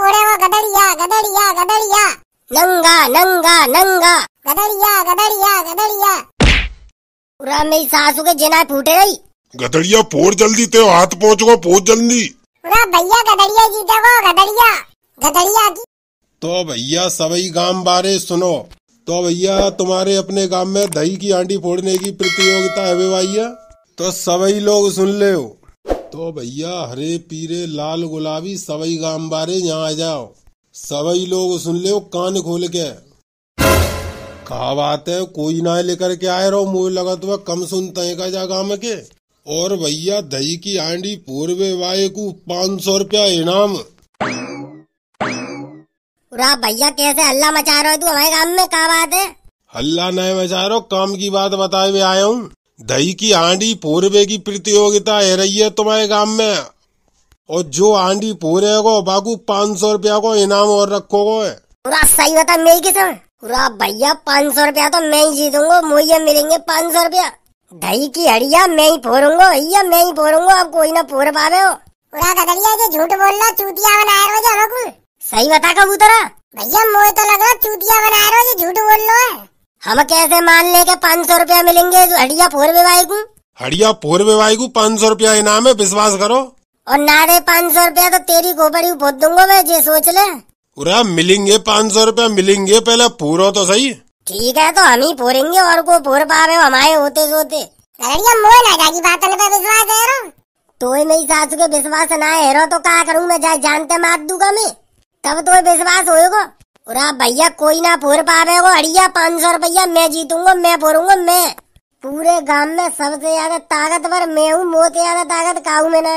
रहे हो गदड़िया गदड़िया गदड़िया नंगा नंगा नंगा गदड़िया गदड़िया गदड़िया पूरा मेरी सासू के जिना फूटे गई गदड़िया पोर जल्दी ते हाथ पहुँच गो पहुँच जल्दी पूरा भैया गदड़िया जी देखो गदड़िया गदड़िया जी तो भैया सभी गांव बारे सुनो तो भैया तुम्हारे अपने गांव में दही की आंटी फोड़ने की प्रतियोगिता है भैया तो सभी लोग सुन ले तो भैया हरे पीरे लाल गुलाबी सवई गांबारे यहाँ आ जाओ सवई लोग सुन लो कान खोल के कहा बात है कोई ना लेकर के आए रहो मुझे लगा तो कम सुनते हैं का जा गांव के और भैया दही की आंडी पूर्वे वाये को पाँच सौ रुपया इनाम भैया कैसे हल्ला मचा रहे तू हमारे काम में कहा बात है हल्ला नहीं मचा रहो काम की बात बताए हुए आया हूँ दही की आंडी पूर्वे की प्रतियोगिता है रही है तुम्हारे गांव में और जो आंडी हांडी को बाकू पाँच सौ रूपया को इनाम और रखोगो पूरा सही बता मैं किस पूरा भैया पाँच सौ रूपया तो मैं ही जीतूंगा मुहैया मिलेंगे पाँच सौ रूपया दही की हड़िया मैं ही फोरूंगा भैया मैं ही फोरूंगा अब कोई ना फोर पावे हो पूरा गदड़िया जो झूठ बोल रहा चूतिया बना रहे हो सही बता कबूतरा भैया मोह तो लग रहा चूतिया बना रहे झूठ बोल रहा है हम कैसे मान ले के पाँच सौ रूपया मिलेंगे हड़िया फोर वे वाईगू हड़िया फोर वे वाईगू पाँच सौ रूपया इनाम है विश्वास करो और ना दे पाँच सौ रूपया तो तेरी गोबड़ी बोत दूंगा मैं ये सोच ले पूरा मिलेंगे पाँच सौ रूपया मिलेंगे पहले पूरा तो सही ठीक है तो हम ही पूरेंगे और को फोर पावे हमारे होते सोते तो मेरी सासू के विश्वास ना है तो कहा करूँ मैं जानते मार दूंगा मैं तब तो विश्वास होएगा और आप भैया कोई ना फोर पा रहे हो अड़िया पाँच सौ रुपया मैं जीतूंगा मैं फोरूंगा मैं पूरे गांव में सबसे ज्यादा ताकतवर मैं हूँ मोत ज्यादा ताकत काऊ में ना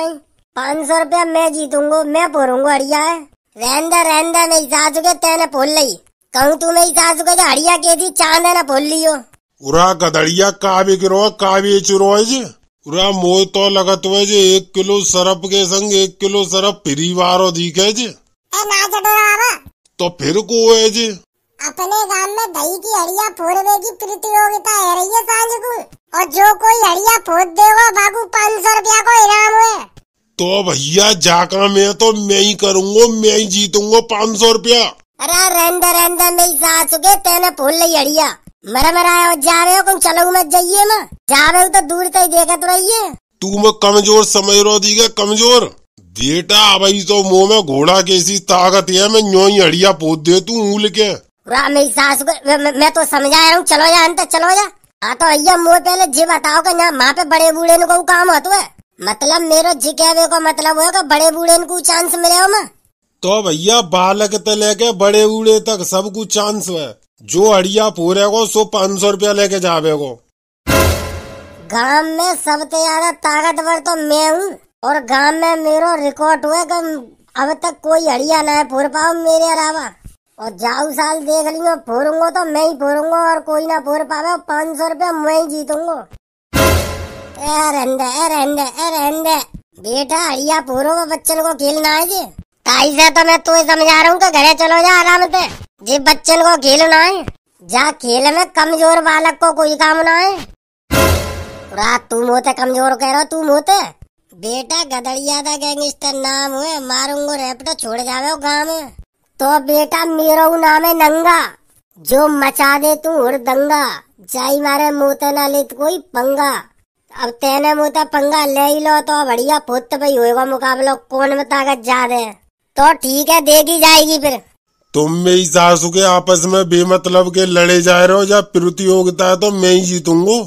पाँच सौ रुपया मैं जीतूंगा मैं फोरूंगा अड़िया है रहंदा रहंदा नहीं जा चुके तेने फोल ली कहू तू नहीं जा चुके तो अड़िया के थी चांद है ना फोल लियो उरा गदड़िया का गिरो का चुरो जी पूरा मोह तो लगत हुए जी एक किलो सरप के संग एक किलो सरप फ्री वारो दी के ए ना तो फिर को है जी अपने गांव में दही की हड़िया फोड़ने की प्रतियोगिता है रही है सांझ को और जो कोई हड़िया फोड़ देगा बाबू पाँच सौ रूपया को इनाम है तो भैया जाका मैं तो मैं ही करूँगा मैं ही जीतूंगा पाँच सौ रूपया अरे रंदा रंदा नहीं सा चुके तेना फोड़ ली हड़िया मरा मरा है जा रहे हो तुम चलो मत जाइए ना जा रहे हो तो दूर तक देखा तो रहिए तू मैं कमजोर समझ रो दीगा कमजोर बेटा अभी तो मुंह में घोड़ा कैसी ताकत है मैं यो ही हड़िया पोत दे तू ऊल के वाह मेरी सास को मैं, तो समझा रहा हूँ चलो या अंत चलो या आ हाँ तो भैया मुँह पहले जी बताओ कि यहाँ माँ पे बड़े बूढ़े को काम होते है मतलब मेरे मेरो जिकेवे को मतलब होगा बड़े बूढ़े को चांस मिले हो मैं तो भैया बालक तो लेके बड़े बूढ़े तक सब कुछ चांस है जो हड़िया पूरे को सो पाँच सौ रूपया लेके जावे को गांव में सबसे ज्यादा ताकतवर तो मैं हूँ और गांव में मेरा रिकॉर्ड हुआ कि अब तक कोई हड़िया ना है फोर पाओ मेरे अलावा और जाऊ साल देख लियो फोरूंगा तो मैं ही फोरूंगा और कोई ना फोर पावे पाँच सौ रूपया मैं ही जीतूंगा बेटा हड़िया फोरूंगा बच्चन को खेलना है जी ताई से तो मैं तो समझा रहा हूँ कि घरे चलो जा आराम से जी बच्चन को खेलना है जा खेल में कमजोर बालक को कोई काम ना है रात तुम होते कमजोर कह रहे हो तुम होते बेटा गदड़िया था गैंगस्टर नाम हुए मारूंगो रेपटो तो छोड़ जावे गाँव में तो बेटा मेरा नाम है नंगा जो मचा दे तू उड़ दंगा जाई मारे मोते ना ले कोई पंगा अब तेने मोता पंगा ले ही लो तो बढ़िया पुत भाई होगा मुकाबला कौन में ताकत ज्यादा है तो ठीक है देखी जाएगी फिर तुम मेरी सासू के आपस में बेमतलब के लड़े जा रहे हो या प्रतियोगिता है तो मैं ही जीतूंगो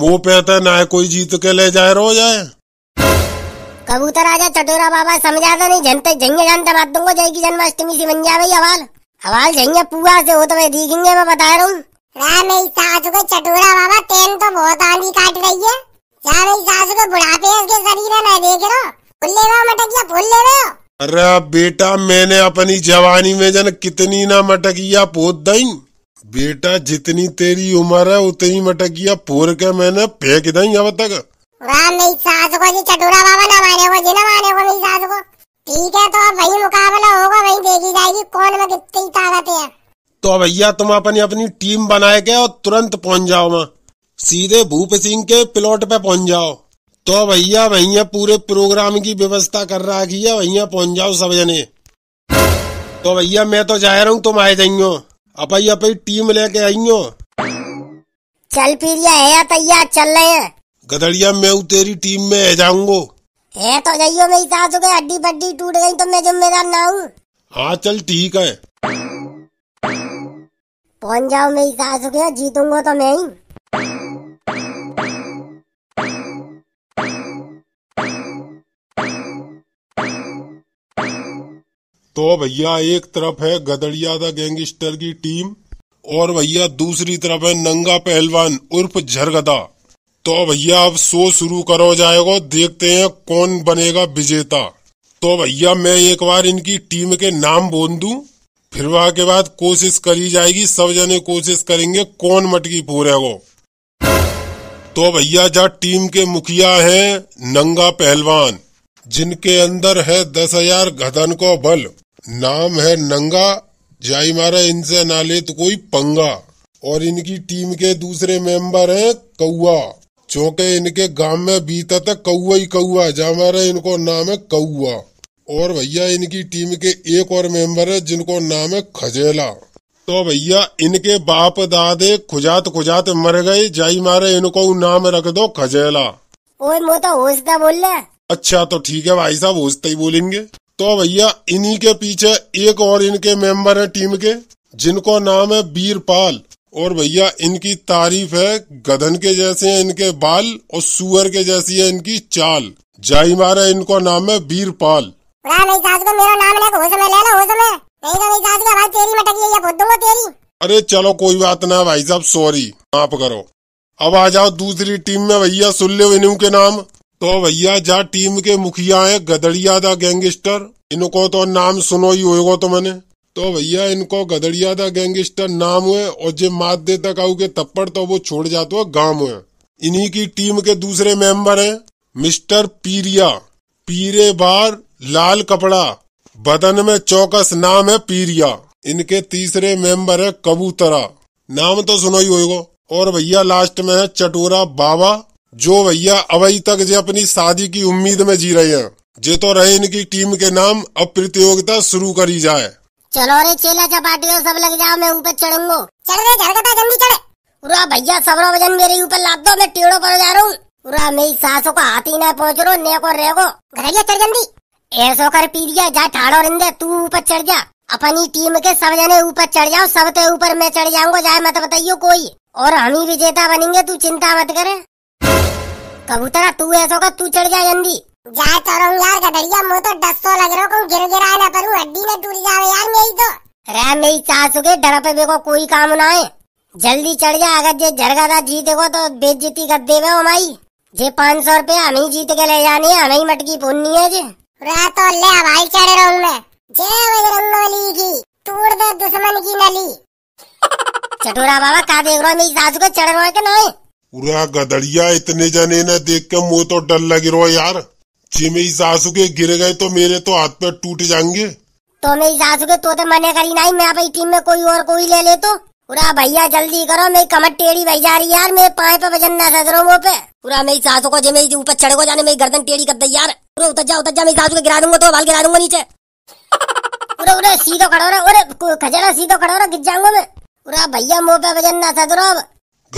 मुंह पे ना कोई जीत के ले जा रहे हो जाए कबूतर आजा चटोरा बाबा समझा तो नहीं जनते जंगे जानते बात दूंगो जाएगी जन्माष्टमी से बन जा भाई हवाल हवाल झंगे पुआ से तो हुए दिखेंगे मैं बता रहा हूँ सासू को चटोरा बाबा तेन तो बहुत आंधी काट रही है क्या मेरी सासू को बुढ़ापे उसके शरीर है मैं देख रहा फूल ले रहा मटकिया फूल ले रहे हो अरे बेटा मैंने अपनी जवानी में जन कितनी ना मटकिया पोत दई बेटा जितनी तेरी उम्र है उतनी मटकिया पोर के मैंने फेंक दई अब तक मेरी सास को जी बाबा ना को जी ना को मेरी सास को ठीक है तो अब वही मुकाबला होगा वही देखी जाएगी कौन में कितनी ताकत है तो भैया तुम अपनी अपनी टीम बनाए के और तुरंत पहुंच जाओ वहाँ सीधे भूप सिंह के प्लॉट पे पहुंच जाओ तो भैया भैया पूरे प्रोग्राम की व्यवस्था कर रखी है भैया पहुंच जाओ सब जने तो भैया मैं तो जा रहा हूँ तुम आए जाइयो अब टीम लेके आइयो चल पीरिया है तैयार चल रहे हैं गदड़िया मैं तेरी टीम में आ जाऊंगो है तो जाइयो मेरी सास हो गई हड्डी बड्डी टूट गई तो मैं जिम्मेदार ना हूँ हाँ चल ठीक है पहुँच जाओ मेरी सास हो गया हाँ, जीतूंगा तो मैं ही तो भैया एक तरफ है गदड़िया द गैंगस्टर की टीम और भैया दूसरी तरफ है नंगा पहलवान उर्फ झरगदा तो भैया अब शो शुरू करो जाएगा देखते हैं कौन बनेगा विजेता तो भैया मैं एक बार इनकी टीम के नाम बोल दू फिर वहां के बाद कोशिश करी जाएगी सब जने कोशिश करेंगे कौन मटकी है तो भैया जा टीम के मुखिया है नंगा पहलवान जिनके अंदर है दस हजार गदन को बल नाम है नंगा जाई मारा इनसे ना ले तो कोई पंगा और इनकी टीम के दूसरे मेंबर है कौआ चूंकि इनके गांव में बीता था कौआ ही कौआ जमारा इनको नाम है कौआ और भैया इनकी टीम के एक और मेंबर है जिनको नाम है खजेला तो भैया इनके बाप दादे खुजात खुजात मर गए जाई मारे इनको नाम रख दो खजेला और वो तो होसदा बोल रहे अच्छा तो ठीक है भाई साहब होसता ही बोलेंगे तो भैया इन्हीं के पीछे एक और इनके मेंबर है टीम के जिनको नाम है बीरपाल और भैया इनकी तारीफ है गधन के जैसे हैं इनके बाल और सुअर के जैसी है इनकी चाल जाई मारा इनको नाम है वीरपाल तो तो तो अरे चलो कोई बात ना भाई साहब सॉरी माफ करो अब आ जाओ दूसरी टीम में भैया सुन लो इन के नाम तो भैया जा टीम के मुखिया है गदड़िया द गैंगस्टर इनको तो नाम सुनो ही होगा तो मैंने तो भैया इनको गदड़िया था गैंगस्टर नाम हुए और जे मात देता काऊ के तप्पड़ तो वो छोड़ जाते गांव हुए इन्हीं की टीम के दूसरे मेंबर हैं मिस्टर पीरिया पीरे बार लाल कपड़ा बदन में चौकस नाम है पीरिया इनके तीसरे मेंबर है कबूतरा नाम तो सुनो ही होगा और भैया लास्ट में है चटोरा बाबा जो भैया अभी तक जे अपनी शादी की उम्मीद में जी रहे हैं जे तो रहे इनकी टीम के नाम अब प्रतियोगिता शुरू करी जाए चलो रे चेला चपाटियों सब लग जाओ मैं ऊपर चढ़ूंगो चढ़ रे झड़कता जल्दी चढ़े उरा भैया सबरो वजन मेरे ऊपर लाद दो मैं टेढ़ो पड़ जा रहा हूँ उरा मेरी सासों को ही न पहुँच रो ने को रेगो घर गया चढ़ जल्दी ऐसो कर पी दिया जा ठाड़ो रिंदे तू ऊपर चढ़ जा अपनी टीम के सब जने ऊपर चढ़ जाओ सब ते ऊपर मैं चढ़ जाऊंगा जाए मत बताइयो कोई और हम ही विजेता बनेंगे तू चिंता मत करे कबूतरा तू ऐसा का तू चढ़ जा जल्दी जाए तो रहूं यार गधड़िया मुंह तो डस्सो लग रहा हूँ गिर गिरा ना करूँ हड्डी में टूट जावे यार मेरी तो रे मेरी सासू के डर पे मेरे को कोई काम ना है जल्दी चढ़ जा अगर जे झरगा था जीते को तो बेजती कर देवे माई जे पाँच सौ रूपये हमें जीत के ले जानी है हमें मटकी भूननी है जे रे तो ले भाई चढ़ रहा मैं जे बजरंग बली की तोड़ दे दुश्मन की नली चटोरा बाबा का देख रहा मेरी सासू को चढ़ रहा है कि नहीं उरा गदड़िया इतने जने ना देख के मुंह तो डर लग रहा यार जे मेरी सासू के गिर गए तो मेरे तो हाथ पैर टूट जाएंगे तो मेरी सासू के तो, तो मने करी नहीं मैं भाई टीम में कोई और कोई ले ले तो पूरा भैया जल्दी करो मेरी कमर टेढ़ी भाई जा रही यार मेरे पाए पे वजन ना सज सदरो वो पे पूरा मेरी सासू को जे ऊपर चढ़ जाने मेरी गर्दन टेढ़ी कर दे यार पूरा उतर जा उतर जा मेरी सासू के गिरा दूंगा तो बाल गिरा दूंगा नीचे पूरा उरे सीधो खड़ा रहा उरे खजरा सीधो खड़ा रहा गिर जाऊंगा मैं पूरा भैया मोह पे वजन ना सदरो अब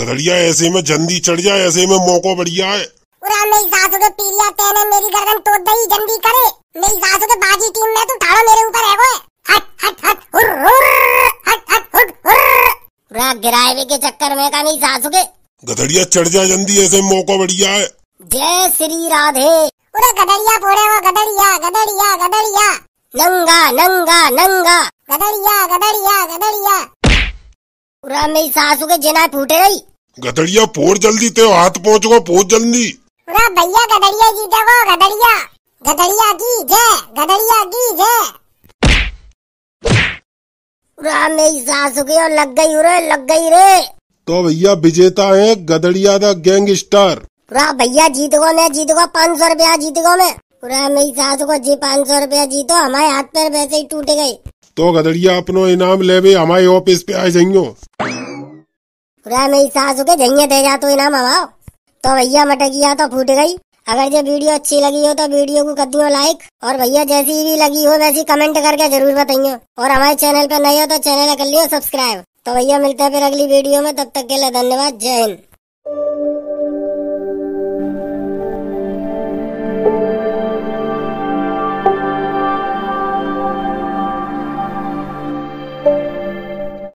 गदड़िया ऐसे में जल्दी चढ़ जाए ऐसे में मौको बढ़िया है बुरा मेरी सासू के पीलिया तेने मेरी गर्दन तोड़ दई जंदी करे मेरी सासू के बाजी टीम में तू ठाड़ो मेरे ऊपर है वो हट हट हट हुर हुर हट हट हुर हुर पूरा गिराए के चक्कर में का नहीं सासू के गधड़िया चढ़ जा जंदी ऐसे मौका बढ़िया है जय श्री राधे उड़ा गधड़िया पोड़े वो गधड़िया गधड़िया गधड़िया नंगा नंगा नंगा गधड़िया गधड़िया गधड़िया पूरा मेरी सासू के जिना फूटे गई गधड़िया पोर जल्दी ते हाथ पहुँच गो पोच जल्दी पूरा भैया गदड़िया जी की जय की जय मेरी सास हो गई और लग गई रे लग गई रे तो भैया विजेता है गदड़िया द गैंगस्टर पूरा भैया जीत गो मैं जीत गो पाँच सौ रुपया जीत गो मैं पूरा मेरी सास को जी पाँच सौ रुपया जीतो हमारे हाथ पैर वैसे ही टूट गए तो गदड़िया अपनो इनाम ले भी हमारे ऑफिस पे आ जाइयो पूरा मेरी सास हो जाइए दे जा तो इनाम हमारा तो भैया मटकिया तो फूट गई अगर ये वीडियो अच्छी लगी हो तो वीडियो को कर दियो लाइक और भैया जैसी भी लगी हो वैसी कमेंट करके जरूर बताइए और हमारे चैनल पर नए हो तो चैनल कर लियो सब्सक्राइब तो भैया मिलते हैं फिर अगली वीडियो में तब तक के लिए धन्यवाद जय हिंद